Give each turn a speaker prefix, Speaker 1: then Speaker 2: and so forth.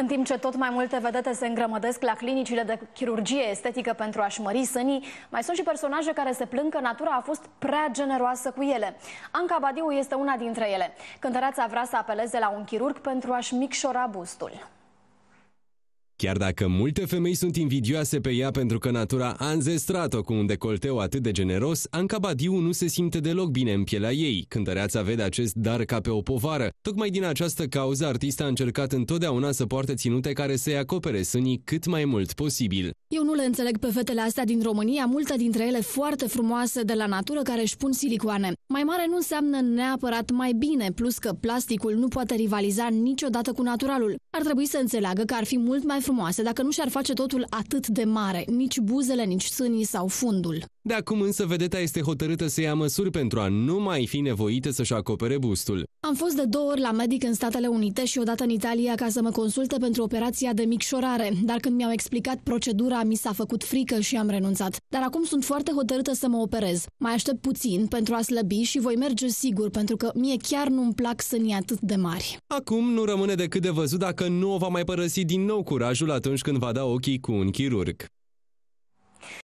Speaker 1: În timp ce tot mai multe vedete se îngrămădesc la clinicile de chirurgie estetică pentru a-și mări sânii, mai sunt și personaje care se plâng că natura a fost prea generoasă cu ele. Anca Badiu este una dintre ele. Cântăreața vrea să apeleze la un chirurg pentru a-și micșora bustul.
Speaker 2: Chiar dacă multe femei sunt invidioase pe ea pentru că natura a înzestrat-o cu un decolteu atât de generos, Anca Badiu nu se simte deloc bine în pielea ei, cântăreața vede acest dar ca pe o povară. Tocmai din această cauză, artista a încercat întotdeauna să poarte ținute care să-i acopere sânii cât mai mult posibil.
Speaker 1: Eu nu le înțeleg pe fetele astea din România, multe dintre ele foarte frumoase de la natură care își pun silicoane. Mai mare nu înseamnă neapărat mai bine, plus că plasticul nu poate rivaliza niciodată cu naturalul. Ar trebui să înțeleagă că ar fi mult mai frumoase dacă nu și-ar face totul atât de mare, nici buzele, nici sânii sau fundul.
Speaker 2: De acum însă vedeta este hotărâtă să ia măsuri pentru a nu mai fi nevoită să-și acopere bustul.
Speaker 1: Am fost de două ori la medic în Statele Unite și odată în Italia ca să mă consulte pentru operația de micșorare, dar când mi-au explicat procedura, mi s-a făcut frică și am renunțat. Dar acum sunt foarte hotărâtă să mă operez. Mai aștept puțin pentru a slăbi și voi merge sigur, pentru că mie chiar nu-mi plac sânii atât de mari.
Speaker 2: Acum nu rămâne decât de văzut dacă nu o va mai părăsi din nou curajul atunci când va da ochii cu un chirurg.